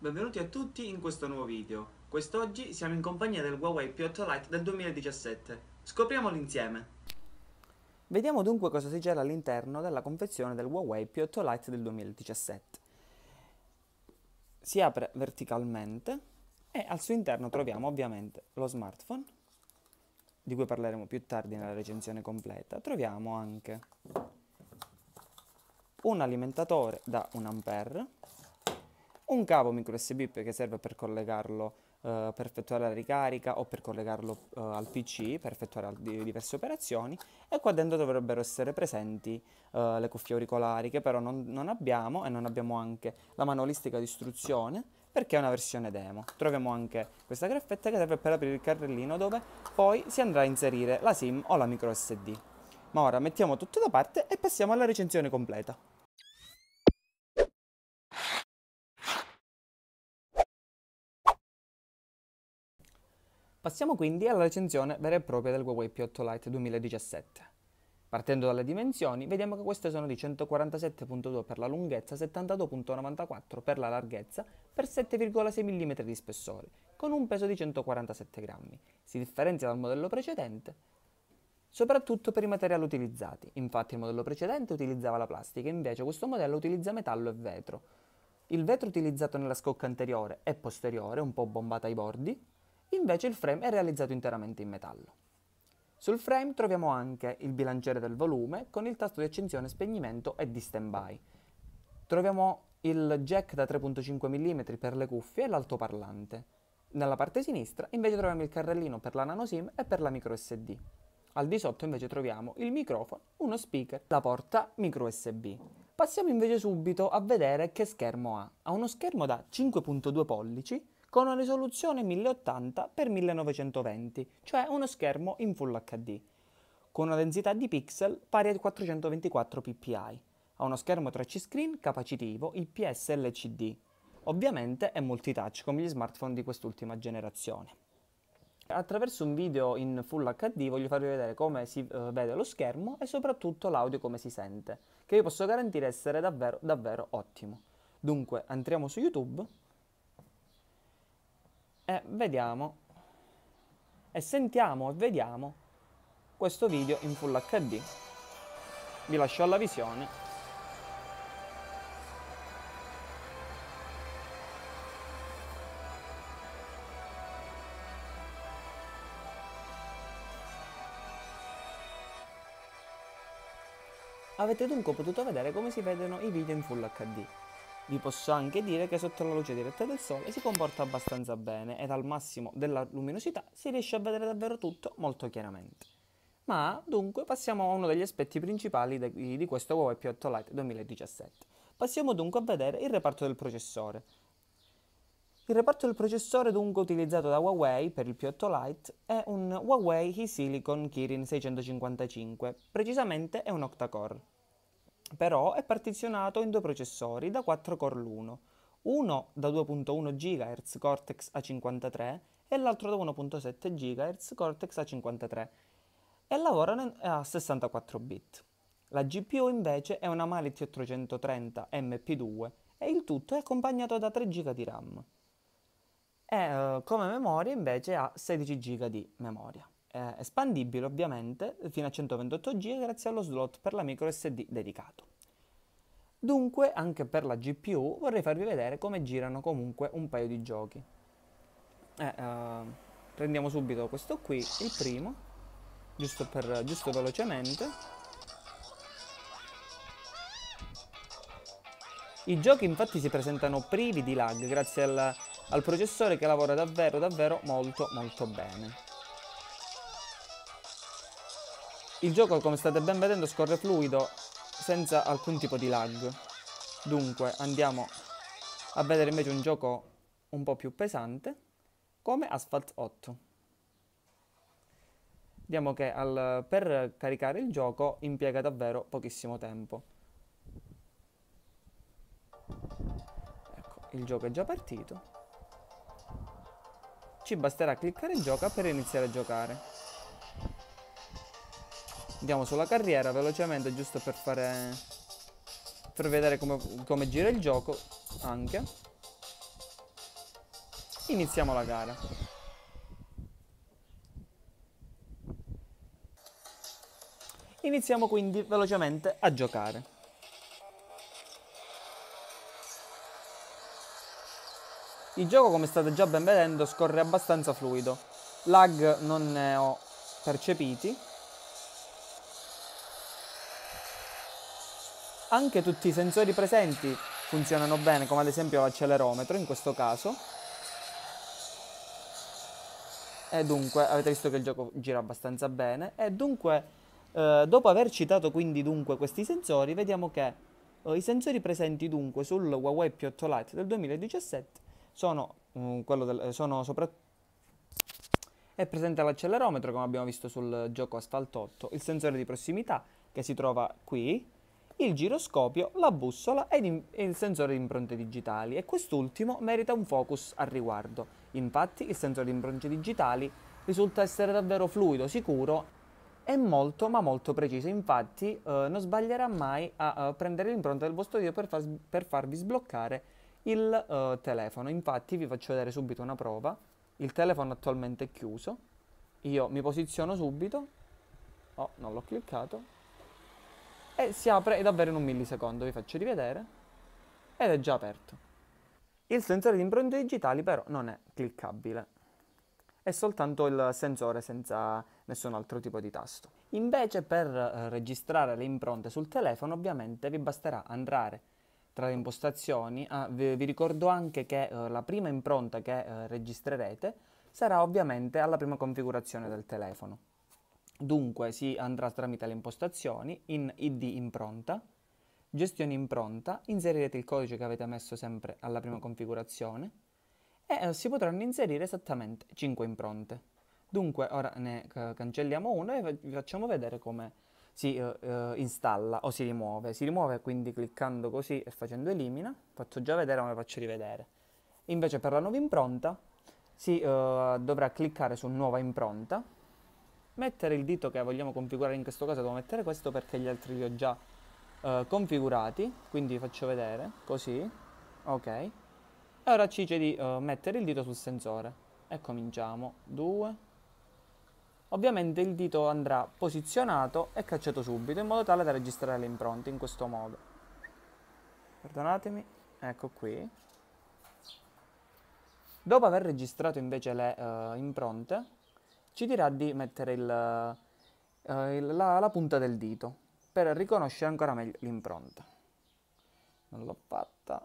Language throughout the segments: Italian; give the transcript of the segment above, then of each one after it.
benvenuti a tutti in questo nuovo video. Quest'oggi siamo in compagnia del Huawei P8 Lite del 2017. Scopriamolo insieme! Vediamo dunque cosa si gela all'interno della confezione del Huawei P8 Lite del 2017. Si apre verticalmente e al suo interno troviamo ovviamente lo smartphone, di cui parleremo più tardi nella recensione completa. Troviamo anche un alimentatore da 1 ampere un cavo micro USB che serve per collegarlo Uh, per effettuare la ricarica o per collegarlo uh, al PC per effettuare diverse operazioni e qua dentro dovrebbero essere presenti uh, le cuffie auricolari che però non, non, abbiamo e non abbiamo anche la manualistica di istruzione perché è una versione demo. Troviamo anche questa graffetta che serve per aprire il carrellino dove poi si andrà a inserire la SIM o la micro SD. Ma ora mettiamo tutto da parte e passiamo alla recensione completa. Passiamo quindi alla recensione vera e propria del Huawei P8 Lite 2017. Partendo dalle dimensioni, vediamo che queste sono di 147.2 per la lunghezza, 72.94 per la larghezza, per 7,6 mm di spessore, con un peso di 147 grammi. Si differenzia dal modello precedente, soprattutto per i materiali utilizzati. Infatti il modello precedente utilizzava la plastica, invece questo modello utilizza metallo e vetro. Il vetro utilizzato nella scocca anteriore e posteriore, un po' bombata ai bordi, invece il frame è realizzato interamente in metallo. Sul frame troviamo anche il bilanciere del volume con il tasto di accensione, spegnimento e di standby. Troviamo il jack da 3.5 mm per le cuffie e l'altoparlante. Nella parte sinistra invece troviamo il carrellino per la nano SIM e per la micro SD. Al di sotto invece troviamo il microfono, uno speaker, la porta micro USB. Passiamo invece subito a vedere che schermo ha. Ha uno schermo da 5.2 pollici con una risoluzione 1080x1920, cioè uno schermo in Full HD, con una densità di pixel pari a 424 ppi. Ha uno schermo 3C screen capacitivo IPS LCD. Ovviamente è multitouch come gli smartphone di quest'ultima generazione. Attraverso un video in Full HD voglio farvi vedere come si eh, vede lo schermo e soprattutto l'audio come si sente, che vi posso garantire essere davvero davvero ottimo. Dunque, entriamo su YouTube e eh, vediamo e sentiamo e vediamo questo video in full HD. Vi lascio alla visione Avete dunque potuto vedere come si vedono i video in Full HD. Vi posso anche dire che sotto la luce diretta del sole si comporta abbastanza bene ed al massimo della luminosità si riesce a vedere davvero tutto molto chiaramente. Ma dunque passiamo a uno degli aspetti principali di, di questo Huawei P8 Lite 2017. Passiamo dunque a vedere il reparto del processore. Il reparto del processore dunque utilizzato da Huawei per il P8 Lite è un Huawei Silicon Kirin 655, precisamente è un octa-core però è partizionato in due processori da 4 core l'uno, uno da 2.1 GHz Cortex A53 e l'altro da 1.7 GHz Cortex A53 e lavorano a 64 bit. La GPU invece è una mali 830 MP2 e il tutto è accompagnato da 3 GB di RAM. E eh, come memoria invece ha 16 GB di memoria eh, espandibile ovviamente fino a 128 GB grazie allo slot per la micro SD dedicato. Dunque anche per la GPU vorrei farvi vedere come girano comunque un paio di giochi. Eh, eh, prendiamo subito questo qui, il primo, giusto, per, giusto velocemente. I giochi infatti si presentano privi di lag grazie al, al processore che lavora davvero davvero molto molto bene. Il gioco, come state ben vedendo, scorre fluido, senza alcun tipo di lag. Dunque, andiamo a vedere invece un gioco un po' più pesante, come Asphalt 8. Vediamo che al, per caricare il gioco impiega davvero pochissimo tempo. Ecco, il gioco è già partito. Ci basterà cliccare in gioca per iniziare a giocare. Andiamo sulla carriera velocemente giusto per fare per vedere come, come gira il gioco anche. Iniziamo la gara. Iniziamo quindi velocemente a giocare. Il gioco, come state già ben vedendo, scorre abbastanza fluido. Lag non ne ho percepiti, Anche tutti i sensori presenti funzionano bene, come ad esempio l'accelerometro in questo caso. E dunque, avete visto che il gioco gira abbastanza bene. E dunque, eh, dopo aver citato quindi dunque questi sensori, vediamo che eh, i sensori presenti dunque sul Huawei P8 Lite del 2017 sono, um, del, sono soprattutto è presente l'accelerometro come abbiamo visto sul gioco Asphalt 8, il sensore di prossimità che si trova qui, il giroscopio, la bussola e il sensore di impronte digitali e quest'ultimo merita un focus al riguardo. Infatti il sensore di impronte digitali risulta essere davvero fluido, sicuro e molto ma molto preciso, infatti eh, non sbaglierà mai a, a prendere l'impronta del vostro video per, far, per farvi sbloccare il eh, telefono. Infatti vi faccio vedere subito una prova, il telefono attualmente è chiuso, io mi posiziono subito, oh non l'ho cliccato, e si apre e davvero in un millisecondo, vi faccio rivedere, ed è già aperto. Il sensore di impronte digitali però non è cliccabile, è soltanto il sensore senza nessun altro tipo di tasto. Invece per eh, registrare le impronte sul telefono ovviamente vi basterà andare tra le impostazioni, ah, vi, vi, ricordo anche che eh, la prima impronta che eh, registrerete sarà ovviamente alla prima configurazione del telefono. Dunque si andrà tramite le impostazioni in id impronta, gestione impronta, inserirete il codice che avete messo sempre alla prima configurazione e eh, si potranno inserire esattamente 5 impronte. Dunque ora ne cancelliamo una e vi facciamo vedere come si eh, eh, installa o si rimuove. Si rimuove quindi cliccando così e facendo elimina, faccio già vedere ma vi faccio rivedere. Invece per la nuova impronta si eh, dovrà cliccare su nuova impronta mettere il dito che vogliamo configurare in questo caso devo mettere questo perché gli altri li ho già eh, configurati quindi faccio vedere così ok e ora ci dice di eh, mettere il dito sul sensore e cominciamo 2 ovviamente il dito andrà posizionato e cacciato subito in modo tale da registrare le impronte in questo modo perdonatemi ecco qui dopo aver registrato invece le eh, impronte ci dirà di mettere il, eh, il, la, la punta del dito per riconoscere ancora meglio l'impronta. Non l'ho fatta,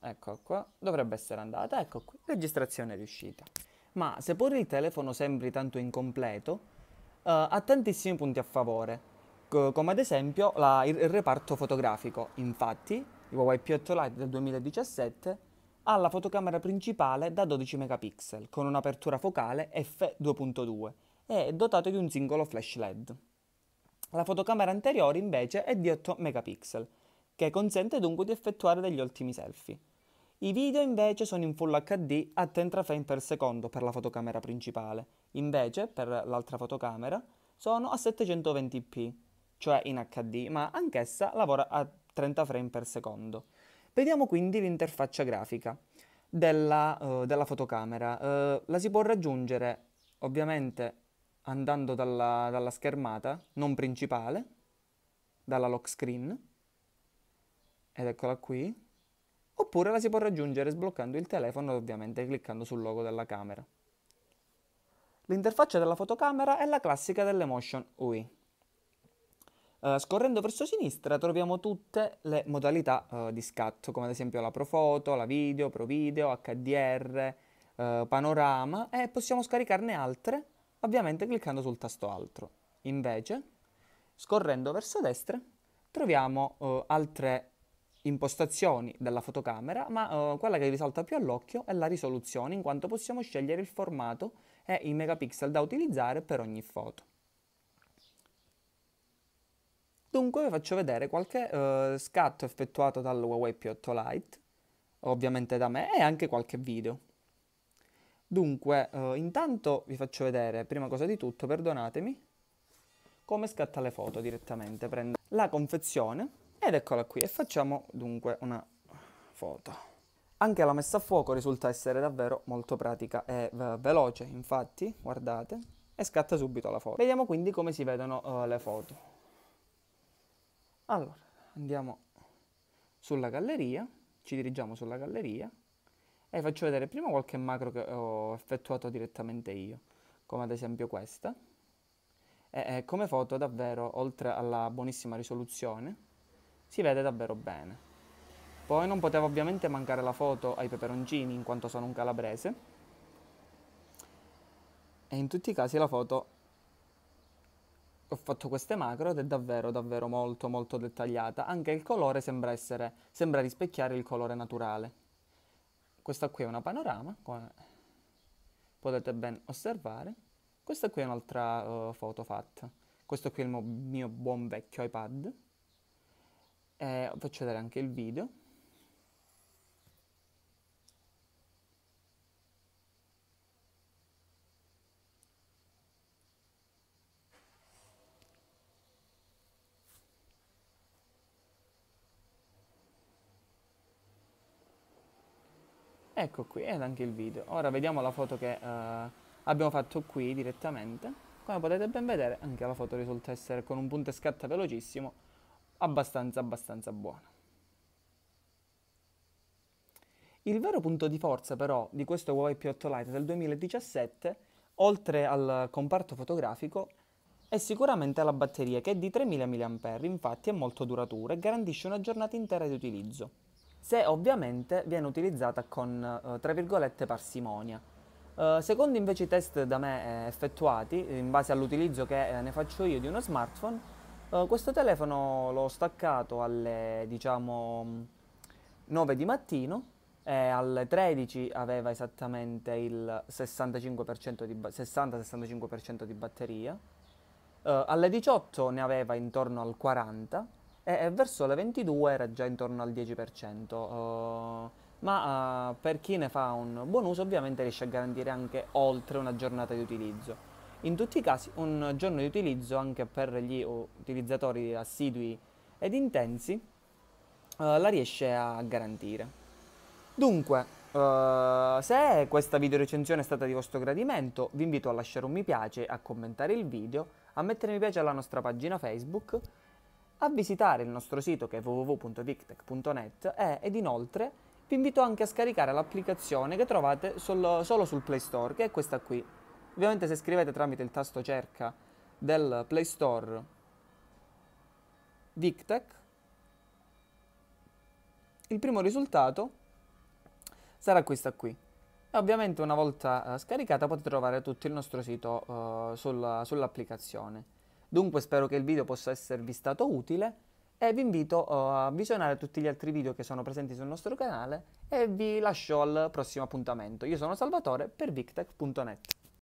eh, ecco qua, dovrebbe essere andata, ecco qui, registrazione riuscita. Ma seppur il telefono sembri tanto incompleto, eh, ha tantissimi punti a favore, come ad esempio la, il, il reparto fotografico. Infatti, il Huawei P8 Lite del 2017 ha la fotocamera principale da 12 megapixel con un'apertura focale f2.2 e è dotato di un singolo flash LED. La fotocamera anteriore invece è di 8 megapixel, che consente dunque di effettuare degli ottimi selfie. I video invece sono in Full HD a 30 frame per secondo per la fotocamera principale, invece per l'altra fotocamera sono a 720p, cioè in HD, ma anch'essa lavora a 30 frame per secondo. Vediamo quindi l'interfaccia grafica della, uh, della fotocamera. Uh, la si può raggiungere ovviamente andando dalla, dalla schermata non principale, dalla lock screen, ed eccola qui, oppure la si può raggiungere sbloccando il telefono ovviamente cliccando sul logo della camera. L'interfaccia della fotocamera è la classica delle Motion UI, eh, scorrendo verso sinistra troviamo tutte le modalità uh, di scatto, come ad esempio la profoto, la video, pro video, HDR, uh, eh, panorama e possiamo scaricarne altre ovviamente cliccando sul tasto altro. Invece, scorrendo verso destra, troviamo altre impostazioni della fotocamera, ma quella che risalta più all'occhio è la risoluzione, in quanto possiamo scegliere il formato e i megapixel da utilizzare per ogni foto. Dunque vi faccio vedere qualche uh, scatto effettuato dal Huawei P8 Lite, ovviamente da me, e anche qualche video. Dunque, uh, intanto vi faccio vedere, prima cosa di tutto, perdonatemi, come scatta le foto direttamente. Prendo la confezione ed eccola qui e facciamo dunque una foto. Anche la messa a fuoco risulta essere davvero molto pratica e eh, veloce, infatti, guardate, e scatta subito la foto. Vediamo quindi come si vedono uh, le foto. Allora, andiamo sulla galleria, ci dirigiamo sulla galleria e faccio vedere prima qualche macro che ho effettuato direttamente io, come ad esempio questa. E, e come foto davvero, oltre alla buonissima risoluzione, si vede davvero bene. Poi non potevo ovviamente mancare la foto ai peperoncini in quanto sono un calabrese. E in tutti i casi la foto ho fatto queste macro ed è davvero davvero molto molto dettagliata anche il colore sembra, essere, sembra rispecchiare il colore naturale questa qui è una panorama come potete ben osservare questa qui è un'altra uh, foto fatta questo qui è il mio buon vecchio iPad eh, faccio vedere anche il video Ecco qui, ed anche il video. Ora vediamo la foto che eh, abbiamo fatto qui direttamente. Come potete ben vedere, anche la foto risulta essere con un punto e scatta velocissimo abbastanza abbastanza buona. Il vero punto di forza però di questo Huawei P8 Lite del 2017, oltre al comparto fotografico, è sicuramente la batteria che è di 3000 mAh, infatti è molto duratura e garantisce una giornata intera di utilizzo se ovviamente viene utilizzata con, eh, tra virgolette, parsimonia. Eh, secondo invece i test da me eh, effettuati, in base all'utilizzo che eh, ne faccio io di uno smartphone, eh, questo telefono l'ho staccato alle, diciamo, 9 di mattino e alle 13 aveva esattamente il 65% di 60-65% di batteria. Uh, alle 18 ne aveva intorno al 40 e eh, eh, verso le 22 era già intorno al 10%. Uh, ma uh, per chi ne fa un buon uso ovviamente riesce a garantire anche oltre una giornata di utilizzo. In tutti i casi un giorno di utilizzo anche per gli utilizzatori assidui ed intensi uh, la riesce a garantire. Dunque, uh, se questa video recensione è stata di vostro gradimento, vi invito a lasciare un mi piace, a commentare il video, a mettere mi piace alla nostra pagina Facebook a visitare il nostro sito che è www.victech.net eh, ed inoltre vi invito anche a scaricare l'applicazione che trovate solo, solo sul Play Store, che è questa qui. Ovviamente se scrivete tramite il tasto cerca del Play Store Victech, il primo risultato sarà questa qui. E ovviamente una volta eh, scaricata potete trovare tutto il nostro sito uh, sull'applicazione. Dunque spero che il video possa esservi stato utile e vi invito eh, a visionare tutti gli altri video che sono presenti sul nostro canale e vi lascio al prossimo appuntamento. Io sono Salvatore per victech.net.